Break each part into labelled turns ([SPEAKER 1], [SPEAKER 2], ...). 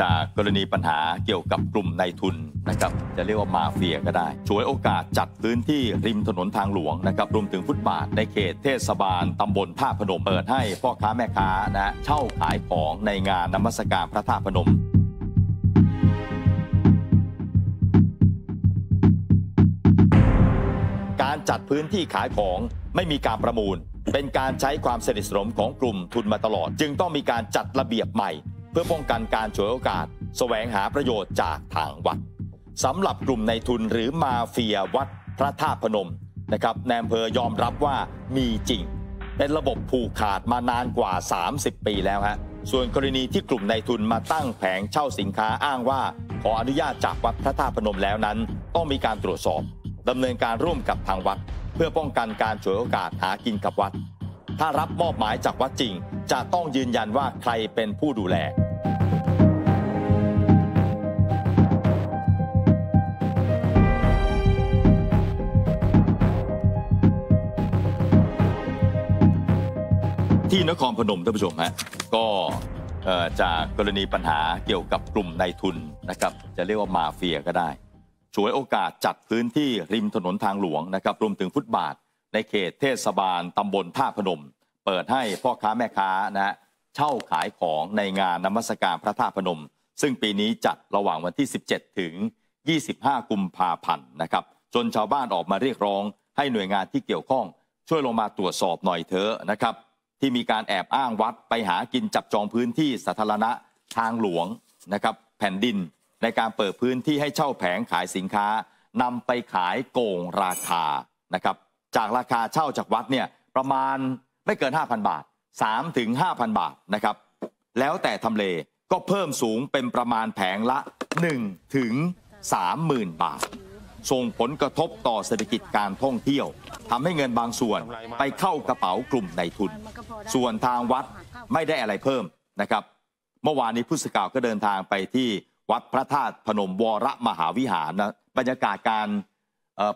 [SPEAKER 1] จากกรณีปัญหาเกี่ยวกับกลุ่มนายทุนนะครับ จะเรียกว่ามาเฟียก็ได้ ช่วยโอกาสจัดพื้นที่ริมถนนทางหลวงนะครับรวมถึงฟุตบาทในเขตเทศบาลตำบลท่าพนมเปิดให้พ่อค้าแม่ค้านะเช่าขายของในงานนมัสการพระท่าพนม การจัดพื้นที่ขายของไม่มีการประมูล เป็นการใช้ความสนิทสนมของกลุ่มทุนมาตลอด จึงต้องมีการจัดระเบียบใหม่เพื่อป้องกันการฉวยโอกาส แสวงหาประโยชน์จากทางวัดสำหรับกลุ่มในทุนหรือมาเฟียวัดพระธาตุพนมนะครับแนมเพอยอมรับว่ามีจริงเป็นระบบผูกขาดมานานกว่า 30 ปีแล้วฮะส่วนกรณีที่กลุ่มในทุนมาตั้งแผงเช่าสินค้าอ้างว่า ขออนุญาตจากวัดพระธาตุพนมแล้วนั้น ต้องมีการตรวจสอบดำเนินการร่วมกับทางวัด เพื่อป้องกันการฉวยโอกาสหากินกับวัดถ้ารับมอบหมายจากวัดจริง จะต้องยืนยันว่าใครเป็นผู้ดูแล ที่นครพนมท่านผู้ชมฮะก็จากกรณีปัญหาเกี่ยวกับกลุ่มนายทุนนะครับจะเรียกว่ามาเฟียก็ได้ ช่วยโอกาสจัดพื้นที่ริมถนนทางหลวงนะครับรวมถึงฟุตบาทในเขตเทศบาลตำบลท่าพนม เปิดให้พ่อค้าแม่ค้านะฮะเช่าขายของในงานนมัสการพระท่าพนม ซึ่งปีนี้จัดระหว่างวันที่ 17 ถึง 25 กุมภาพันธ์นะครับ จนชาวบ้านออกมาเรียกร้อง ให้หน่วยงานที่เกี่ยวข้อง ช่วยลงมาตรวจสอบหน่อยเถอะนะครับ ที่มีการแอบอ้างวัดไปหากินจับจองพื้นที่สาธารณะทางหลวงนะครับ แผ่นดินในการเปิดพื้นที่ให้เช่าแผงขายสินค้านำไปขายโกงราคานะครับจากราคาเช่าจากวัดเนี่ยประมาณไม่เกิน 5,000 บาท3ถึง5,000 บาทนะครับ แล้วแต่ทำเลก็เพิ่มสูงเป็นประมาณแผงละ1ถึง30,000 บาทส่งผลกระทบต่อเศรษฐกิจการท่องเที่ยวทำให้เงินบางส่วนไปเข้ากระเป๋ากลุ่มในทุน ส่วนทางวัดไม่ได้อะไรเพิ่มนะครับ เมื่อวานนี้ผู้สื่อข่าวก็เดินทางไปที่วัดพระธาตุพนมวรมหาวิหารนะบรรยากาศการ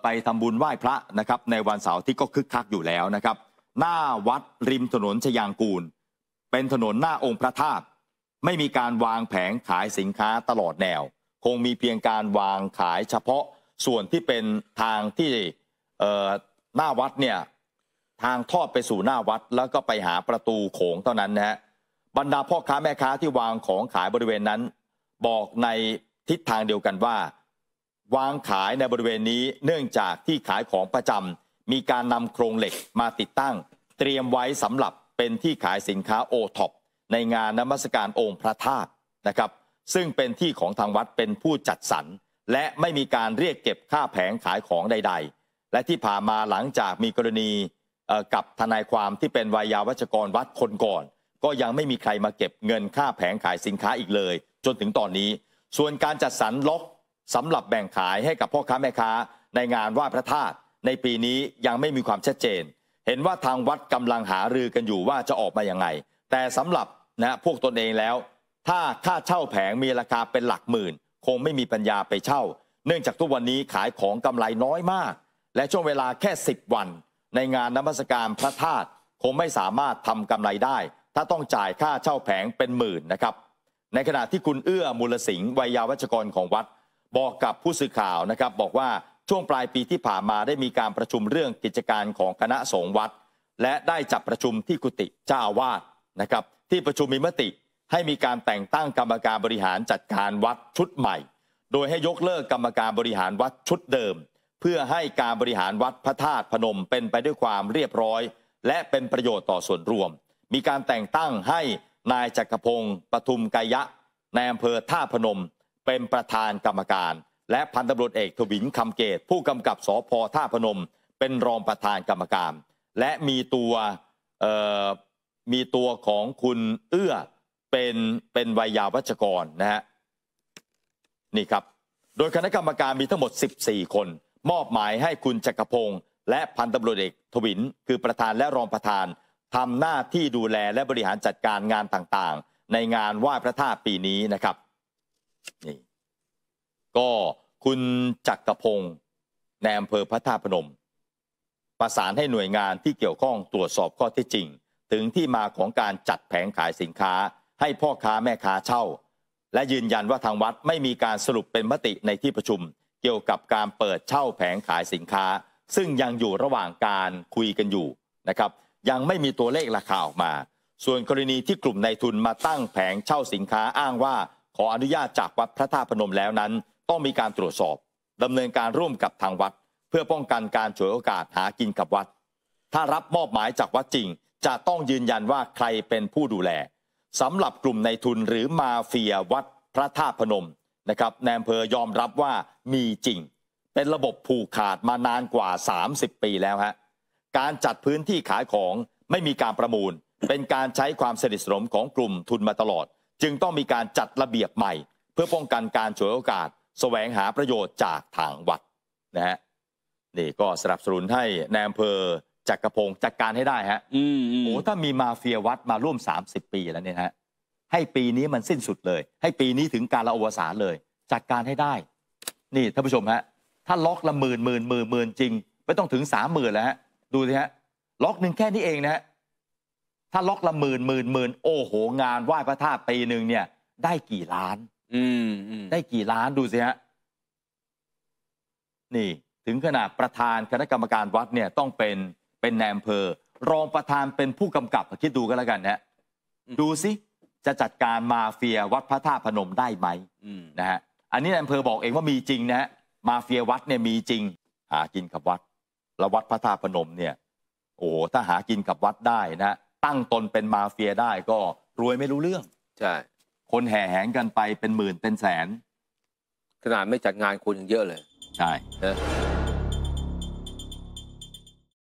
[SPEAKER 1] ไปทำบุญไหว้พระนะครับในวันเสาร์ที่ก็คึกคักอยู่แล้วนะครับ หน้าวัดริมถนนชยางกูล เป็นถนนหน้าองค์พระธาตุไม่มีการวางแผงขายสินค้าตลอดแนว คงมีเพียงการวางขายเฉพาะส่วนที่เป็นทางที่หน้าวัดเนี่ยทางทอดไปสู่หน้าวัดแล้วก็ไปหาประตูโขงเท่านั้นนะฮะบรรดาพ่อค้าแม่ค้าที่วางของขายบริเวณนั้น บอกในทิศทางเดียวกันว่าวางขายในบริเวณนี้ เนื่องจากที่ขายของประจำมีการนำโครงเหล็กมาติดตั้ง เตรียมไว้สำหรับเป็นที่ขายสินค้าโอท็อปในงานนมัสการองค์พระธาตุนะครับซึ่งเป็นที่ของทางวัดเป็นผู้จัดสรรและไม่มีการเรียกเก็บค่าแผงขายของใด ๆ และที่ผ่านมาหลังจากมีกรณีกับทนายความที่เป็นวายาวัชกรวัดคนก่อน ก็ยังไม่มีใครมาเก็บเงินค่าแผงขายสินค้าอีกเลย จนถึงตอนนี้ ส่วนการจัดสรรล็อกสำหรับแบ่งขายให้กับพ่อค้าแม่ค้า ในงานไหว้พระธาตุในปีนี้ยังไม่มีความชัดเจน เห็นว่าทางวัดกำลังหารือกันอยู่ว่าจะออกมาอย่างไง แต่สำหรับนะพวกตนเองแล้ว ถ้าค่าเช่าแผงมีราคาเป็นหลักหมื่น คงไม่มีปัญญาไปเช่า เนื่องจากทุกวันนี้ขายของกำไรน้อยมาก และช่วงเวลาแค่10วันในงานนมัสการพระธาตุคงไม่สามารถทำกำไรได้ ถ้าต้องจ่ายค่าเช่าแผงเป็นหมื่นนะครับ ในขณะที่คุณเอื้อมูลสิงห์วัยยาวัชกรของวัดบอกกับผู้สื่อข่าวนะครับบอกว่าช่วงปลายปีที่ผ่านมาได้มีการประชุมเรื่องกิจการของคณะสงฆ์วัด และได้จับประชุมที่กุฏิเจ้าอาวาสนะครับที่ประชุมมีมติให้มีการแต่งตั้งกรรมการบริหารจัดการวัดชุดใหม่ โดยให้ยกเลิกกรรมการบริหารวัดชุดเดิม เพื่อให้การบริหารวัดพระธาตุพนมเป็นไปด้วยความเรียบร้อย และเป็นประโยชน์ต่อส่วนรวม มีการแต่งตั้งให้นายจักรพงศ์ปทุมกายะในอำเภอท่าพนมเป็นประธานกรรมการ และพันตำรวจเอกทวินคำเกตผู้กำกับสพท่าพนมเป็นรองประธานกรรมการและมีตัวมีตัวของคุณเอื้อเป็นเป็นวัยยาวัชกรนะฮะนี่ครับ โดยคณะกรรมการมีทั้งหมด 14 คน มอบหมายให้คุณจักรพงศ์และพันตำรวจเอกทวินคือประธานและรองประธานทำหน้าที่ดูแลและบริหารจัดการงานต่างๆ ในงานไหว้พระธาตุปีนี้นะครับนี่ก็คุณจักรพงศ์ในอำเภอพระธาตุพนม ประสานให้หน่วยงานที่เกี่ยวข้องตรวจสอบข้อเท็จจริง ถึงที่มาของการจัดแผงขายสินค้าให้พ่อค้าแม่ค้าเช่า และยืนยันว่าทางวัดไม่มีการสรุปเป็นมติในที่ประชุม เกี่ยวกับการเปิดเช่าแผงขายสินค้า ซึ่งยังอยู่ระหว่างการคุยกันอยู่นะครับ ยังไม่มีตัวเลขราคาออกมา ส่วนกรณีที่กลุ่มนายทุนมาตั้งแผงเช่าสินค้าอ้างว่าขออนุญาตจากวัดพระธาตุพนมแล้วนั้น ต้องมีการตรวจสอบ ดำเนินการร่วมกับทางวัด เพื่อป้องกันการฉวยโอกาสหากินกับวัด ถ้ารับมอบหมายจากวัดจริงจะต้องยืนยันว่าใครเป็นผู้ดูแลสำหรับกลุ่มในทุนหรือมาเฟียวัดพระธาตุพนมนะครับแนมเพอยอมรับว่ามีจริง เป็นระบบผูกขาดมานานกว่า 30 ปีแล้วฮะการจัดพื้นที่ขายของไม่มีการประมูล เป็นการใช้ความสนิทสนมของกลุ่มทุนมาตลอดจึงต้องมีการจัดระเบียบใหม่ เพื่อป้องกันการฉวยโอกาส แสวงหาประโยชน์จากทางวัดนะฮะนี่ก็สนับสนุนให้ในอำเภอจักรพงจัดการให้ได้ฮะโอ้ถ้ามีมาเฟียวัดมาร่วม 30 ปีแล้วเนี่ยฮะให้ปีนี้มันสิ้นสุดเลย ให้ปีนี้ถึงการละอวสานเลย จัดการให้ได้ นี่ท่านผู้ชมฮะ ถ้าล็อกละหมื่นหมื่นหมื่นหมื่นจริงไม่ต้องถึงสามหมื่นแล้วฮะดูสิฮะ ล็อกหนึ่งแค่นี้เองนะฮะถ้าล็อกละหมื่นหมื่นหมื่นโอ้โหงานไหว้พระธาตุปีหนึ่งเนี่ย ได้กี่ล้าน อืมอมได้กี่ล้านดูสิฮะนี่ถึงขนาดประธานคณะกรรมการวัดเนี่ยต้องเป็นเป็นแนมเพอรองประธานเป็นผู้กำกับคิดดูก็แล้วกันนะดูสิจะจัดการมาเฟียวัดพระธาตุพนมได้ไหมนะฮะอันนี้นายอำเภอบอกเองว่ามีจริงนะฮะมาเฟียวัดเนี่ยมีจริงหากินกับวัด แล้ววัดพระธาตุพนม เนี่ย โอ้โหถ้าหากินกับวัดได้นะตั้งตนเป็นมาเฟียได้ก็รวยไม่รู้เรื่องใช่คนแห่แหงกันไปเป็นหมื่นเป็นแสน ขนาดไม่จัดงานคนยังเยอะเลยใช่